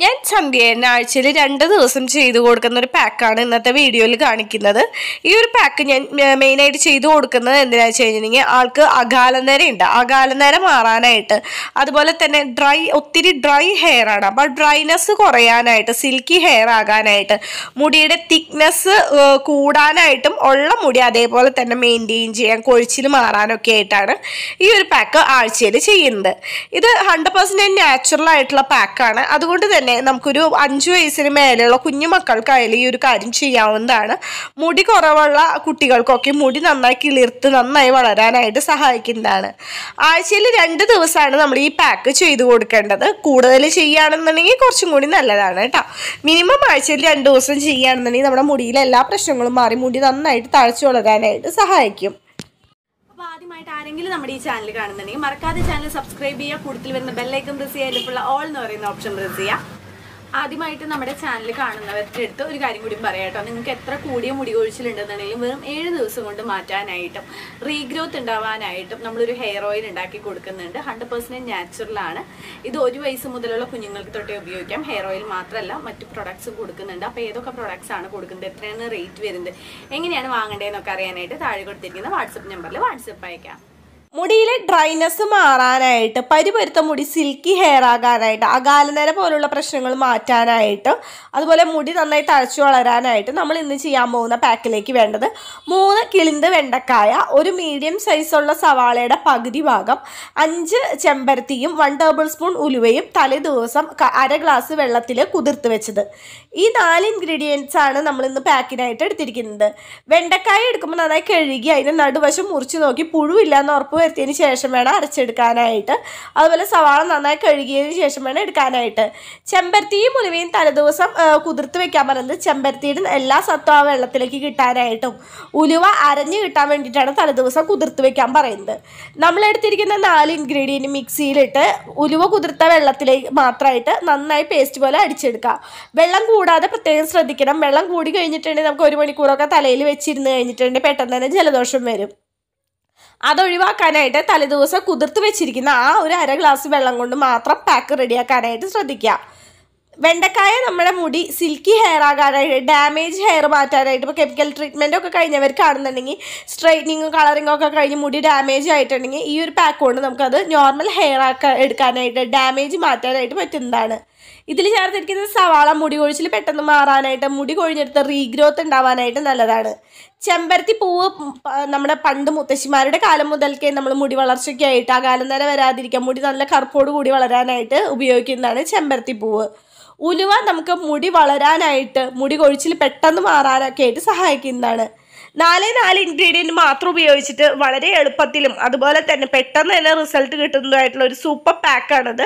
ഞാൻ സന്ധ്യേൻ്റെ ആഴ്ചയിൽ രണ്ട് ദിവസം ചെയ്തു കൊടുക്കുന്ന ഒരു പാക്കാണ് ഇന്നത്തെ വീഡിയോയിൽ കാണിക്കുന്നത് ഈ ഒരു പാക്ക് ഞാൻ മെയിനായിട്ട് ചെയ്തു കൊടുക്കുന്നത് എന്തിനാ വെച്ച് കഴിഞ്ഞിട്ടുണ്ടെങ്കിൽ ആൾക്ക് അകാലനര ഉണ്ട് അകാലനര മാറാനായിട്ട് അതുപോലെ തന്നെ ഡ്രൈ ഒത്തിരി ഡ്രൈ ഹെയർ ആണ് അപ്പോൾ ഡ്രൈനെസ് കുറയാനായിട്ട് സിൽക്കി ഹെയർ ആകാനായിട്ട് മുടിയുടെ തിക്നെസ് കൂടാനായിട്ടും ഉള്ള മുടി അതേപോലെ തന്നെ മെയിൻറ്റെയിൻ ചെയ്യാൻ കൊഴിച്ചിൽ മാറാനൊക്കെ ആയിട്ടാണ് ഈ ഒരു പാക്ക് ആഴ്ചയിൽ ചെയ്യുന്നത് ഇത് ഹൺഡ്രഡ് പെർസെൻറ്റേജ് നാച്ചുറൽ ആയിട്ടുള്ള പാക്കാണ് അതുകൊണ്ട് തന്നെ നമുക്കൊരു അഞ്ചു വയസ്സിന് മേലെയുള്ള കുഞ്ഞു മക്കൾക്കായാലും ഈ ഒരു കാര്യം ചെയ്യാവുന്നതാണ് മുടി കുറവുള്ള കുട്ടികൾക്കൊക്കെ മുടി നന്നായി കിളിർത്ത് നന്നായി വളരാനായിട്ട് സഹായിക്കുന്നതാണ് ആഴ്ചയിൽ രണ്ട് ദിവസമാണ് നമ്മൾ ഈ പാക്ക് ചെയ്തു കൊടുക്കേണ്ടത് കൂടുതൽ ചെയ്യുകയാണെന്നുണ്ടെങ്കിൽ കുറച്ചും കൂടി നല്ലതാണ് കേട്ടോ മിനിമം ആഴ്ചയിൽ രണ്ട് ദിവസം ചെയ്യുകയാണെന്നുണ്ടെങ്കിൽ നമ്മുടെ മുടിയിലെ എല്ലാ പ്രശ്നങ്ങളും മാറി മുടി നന്നായിട്ട് തഴച്ചു വളരാനായിട്ട് സഹായിക്കും അപ്പോൾ ആദ്യമായിട്ട് ആരെങ്കിലും നമ്മുടെ ഈ ചാനൽ കാണുന്നുണ്ടെങ്കിൽ മറക്കാതെ ചാനൽ സബ്സ്ക്രൈബ് ചെയ്യുക കൂടുതൽ വരുന്ന ബെല്ലൈക്കൺ പ്രസ് ചെയ്യുക അതിലുള്ള ഓൾ എന്ന് പറയുന്ന ഓപ്ഷൻ പ്രസ് ചെയ്യുക ആദ്യമായിട്ട് നമ്മുടെ ചാനൽ കാണുന്നവരുടെ അടുത്ത് ഒരു കാര്യം കൂടി പറയാം കേട്ടോ നിങ്ങൾക്ക് എത്ര കൂടിയ മുടി കൊഴിച്ചിലുണ്ടെന്നുണ്ടെങ്കിലും വെറും ഏഴ് ദിവസം കൊണ്ട് മാറ്റാനായിട്ടും റീഗ്രോത്ത് ഉണ്ടാവാനായിട്ടും നമ്മളൊരു ഹെയർ ഓയിൽ ഉണ്ടാക്കി കൊടുക്കുന്നുണ്ട് ഹൺഡ്രഡ് പെർസെൻറ്റ് നാച്ചുറലാണ് ഇത് ഒരു വയസ്സ് മുതലുള്ള കുഞ്ഞുങ്ങൾക്ക് തൊട്ടേ ഉപയോഗിക്കാം ഹെയർ ഓയിൽ മാത്രമല്ല മറ്റു പ്രൊഡക്ട്സും കൊടുക്കുന്നുണ്ട് അപ്പോൾ ഏതൊക്കെ പ്രൊഡക്ട്സ് ആണ് കൊടുക്കുന്നത് എത്രയാണ് റേറ്റ് വരുന്നത് എങ്ങനെയാണ് വാങ്ങേണ്ടതെന്നൊക്കെ അറിയാനായിട്ട് താഴെ കൊടുത്തിരിക്കുന്ന വാട്സപ്പ് നമ്പറിൽ വാട്സപ്പ് അയക്കാം മുടിയിലെ ഡ്രൈനെസ് മാറാനായിട്ട് പരിപരുത്ത മുടി സിൽക്കി ഹെയർ ആകാനായിട്ട് അകാലനര പോലുള്ള പ്രശ്നങ്ങൾ മാറ്റാനായിട്ട് അതുപോലെ മുടി നന്നായി തഴച്ചു വളരാനായിട്ട് നമ്മൾ ഇന്ന് ചെയ്യാൻ പോകുന്ന പാക്കിലേക്ക് വേണ്ടത് മൂന്ന് കിളിന്ത് വെണ്ടക്കായ ഒരു മീഡിയം സൈസുള്ള സവാളയുടെ പകുതി ഭാഗം അഞ്ച് ചെമ്പരത്തിയും വൺ ടേബിൾ സ്പൂൺ ഉലുവയും തലേ ദിവസം അര ഗ്ലാസ് വെള്ളത്തിൽ കുതിർത്ത് വെച്ചത് ഈ നാല് ഇൻഗ്രീഡിയൻസ് ആണ് നമ്മൾ ഇന്ന് പാക്കിനായിട്ട് എടുത്തിരിക്കുന്നത് വെണ്ടക്കായ എടുക്കുമ്പോൾ നന്നായി കഴുകി അതിൻ്റെ നടുവശം മുറിച്ച് നോക്കി പുഴുവില്ലാന്ന് ഉറപ്പ് വരുത്തിയതിന് ശേഷം വേണം അരച്ചെടുക്കാനായിട്ട് അതുപോലെ സവാള നന്നായി കഴുകിയതിന് ശേഷം വേണം എടുക്കാനായിട്ട് ചെമ്പരത്തിയും തല തലേദിവസം കുതിർത്ത് വെക്കാൻ പറയുന്നത് ചെമ്പരത്തിയുടെ എല്ലാ സത്വം ആ വെള്ളത്തിലേക്ക് കിട്ടാനായിട്ടും ഉലുവ അരഞ്ഞ് കിട്ടാൻ വേണ്ടിയിട്ടാണ് തലേദിവസം കുതിർത്ത് വെക്കാൻ പറയുന്നത് നമ്മളെടുത്തിരിക്കുന്ന നാല് ഇൻഗ്രീഡിയൻറ്റ് മിക്സിയിലിട്ട് ഉലുവ കുതിർത്ത വെള്ളത്തിലേക്ക് മാത്രമായിട്ട് നന്നായി പേസ്റ്റ് പോലെ അടിച്ചെടുക്കുക വെള്ളം കൂടാതെ പ്രത്യേകം ശ്രദ്ധിക്കണം വെള്ളം കൂടി കഴിഞ്ഞിട്ടുണ്ടെങ്കിൽ നമുക്ക് ഒരു മണിക്കൂറൊക്കെ തലയിൽ വെച്ചിരുന്ന് കഴിഞ്ഞിട്ടുണ്ടെങ്കിൽ പെട്ടെന്ന് തന്നെ ജലദോഷം വരും അതൊഴിവാക്കാനായിട്ട് തലേദിവസം കുതിർത്ത് വെച്ചിരിക്കുന്ന ആ ഒരു അര ഗ്ലാസ് വെള്ളം കൊണ്ട് മാത്രം പാക്ക് റെഡിയാക്കാനായിട്ട് ശ്രദ്ധിക്കുക വെണ്ടക്കായ നമ്മുടെ മുടി സിൽക്കി ഹെയർ ആകാനായിട്ട് ഡാമേജ് ഹെയർ മാറ്റാനായിട്ട് ഇപ്പോൾ കെമിക്കൽ ട്രീറ്റ്മെൻ്റ് ഒക്കെ കഴിഞ്ഞവർക്കാണെന്നുണ്ടെങ്കിൽ സ്ട്രൈറ്റനിങ്ങും കളറിങ്ങും ഒക്കെ കഴിഞ്ഞ് മുടി ഡാമേജ് ആയിട്ടുണ്ടെങ്കിൽ ഈ ഒരു പാക്ക് കൊണ്ട് നമുക്കത് നോർമൽ ഹെയർ ആക്കാൻ എടുക്കാനായിട്ട് ഡാമേജ് മാറ്റാനായിട്ട് പറ്റുന്നതാണ് ഇതിൽ ചേർത്തിരിക്കുന്ന സവാള മുടി കൊഴിച്ചിൽ പെട്ടെന്ന് മാറാനായിട്ട് മുടി കൊഴിഞ്ഞെടുത്ത് റീഗ്രോത്ത് ഉണ്ടാവാനായിട്ട് നല്ലതാണ് ചെമ്പരത്തി പൂവ് നമ്മുടെ പണ്ട് മുത്തശ്ശിമാരുടെ കാലം മുതൽക്കേ നമ്മൾ മുടി വളർച്ചയ്ക്കായിട്ട് ആ കാലം തന്നെ വരാതിരിക്കാൻ മുടി നല്ല കറുപ്പോട് കൂടി വളരാനായിട്ട് ഉപയോഗിക്കുന്നതാണ് ചെമ്പരത്തി പൂവ് ഉലുവ നമുക്ക് മുടി വളരാനായിട്ട് മുടി കൊഴിച്ചിൽ പെട്ടെന്ന് മാറാനൊക്കെ ആയിട്ട് സഹായിക്കുന്നതാണ് നാലേ നാല് ഇൻഗ്രീഡിയൻറ്റ് മാത്രം ഉപയോഗിച്ചിട്ട് വളരെ എളുപ്പത്തിലും അതുപോലെ തന്നെ പെട്ടെന്ന് തന്നെ റിസൾട്ട് കിട്ടുന്നതായിട്ടുള്ള ഒരു സൂപ്പർ പാക്കാണത്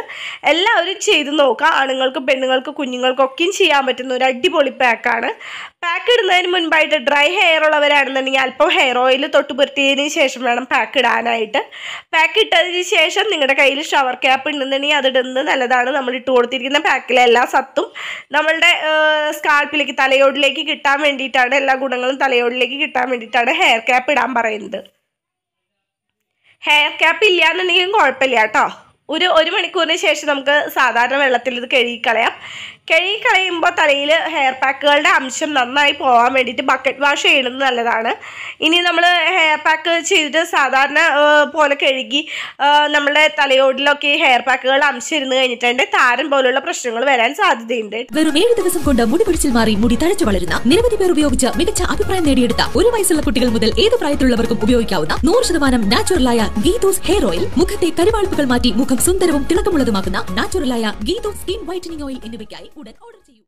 എല്ലാവരും ചെയ്ത് നോക്കുക ആണുങ്ങൾക്കും പെണ്ണുങ്ങൾക്കും കുഞ്ഞുങ്ങൾക്കും ഒക്കെയും ചെയ്യാൻ പറ്റുന്ന ഒരു അടിപൊളി പാക്കാണ് പാക്ക് ഇടുന്നതിന് മുൻപായിട്ട് ഡ്രൈ ഹെയർ ഉള്ളവരാണെന്നുണ്ടെങ്കിൽ അല്പം ഹെയർ ഓയിൽ തൊട്ട് പുരട്ടിയതിന് ശേഷം വേണം പാക്ക് ഇടാനായിട്ട് പാക്ക് ഇട്ടതിന് ശേഷം നിങ്ങളുടെ കയ്യിൽ ഷവർ ക്യാപ്പ് ഉണ്ടെന്നുണ്ടെങ്കിൽ അത് ഇടുന്നത് നല്ലതാണ് നമ്മൾ ഇട്ട് കൊടുത്തിരിക്കുന്ന പാക്കിലെ എല്ലാ സത്തും നമ്മളുടെ സ്കാൾപ്പിലേക്ക് തലയോടിലേക്ക് കിട്ടാൻ വേണ്ടിയിട്ടാണ് എല്ലാ ഗുണങ്ങളും തലയോടിലേക്ക് കിട്ടാൻ കൊടുക്കാൻ വേണ്ടിയിട്ടാണ് ഹെയർ ക്യാപ്പ് ഇടാൻ പറയുന്നത് ഹെയർ ക്യാപ്പ് ഇല്ല എന്നുണ്ടെങ്കിലും കുഴപ്പമില്ല കേട്ടോ ഒരു ഒരു മണിക്കൂറിന് ശേഷം നമുക്ക് സാധാരണ വെള്ളത്തിൽ ഇത് കഴുകിക്കളയാം കഴുകിക്കളയുമ്പോൾ തലയിൽ ഹെയർ പാക്കുകളുടെ അംശം നന്നായി പോകാൻ വേണ്ടിയിട്ട് ബക്കറ്റ് വാഷ് ചെയ്യുന്നത് നല്ലതാണ് ഇനി നമ്മൾ ഹെയർ പാക്ക് ചെയ്തിട്ട് സാധാരണ പോലെ കഴുകി നമ്മുടെ തലയോടിലൊക്കെ ഹെയർ പാക്കുകളുടെ അംശം ഇരുന്ന് കഴിഞ്ഞിട്ടുണ്ട് താരൻ പോലുള്ള പ്രശ്നങ്ങൾ വരാൻ സാധ്യതയുണ്ട് വെറും ഏഴ് ദിവസം കൊണ്ട് മുടി പിടിച്ചിൽ മാറി മുടി തഴച്ചു വളരുന്ന നിരവധി പേർ ഉപയോഗിച്ച് മികച്ച അഭിപ്രായം നേടിയെടുത്ത ഒരു വയസ്സുള്ള കുട്ടികൾ മുതൽ ഏത് പ്രായത്തിലുള്ളവർക്കും ഉപയോഗിക്കാവുന്ന നൂറ് ശതമാനം നാച്ചുറലായ ഗീതോസ് ഹെയർ ഓയിൽ മുഖത്തെ കരുവാളിപ്പുകൾ മാറ്റി മുഖം സുന്ദരവും തിളക്കമുള്ളതുമാക്കുന്ന നാച്ചുറലായ ഗീതോ സ്കിൻ വൈറ്റനിങ് ഓയിൽ എന്നിവയ്ക്കായി ഉടൻ ഓർഡർ ചെയ്യൂ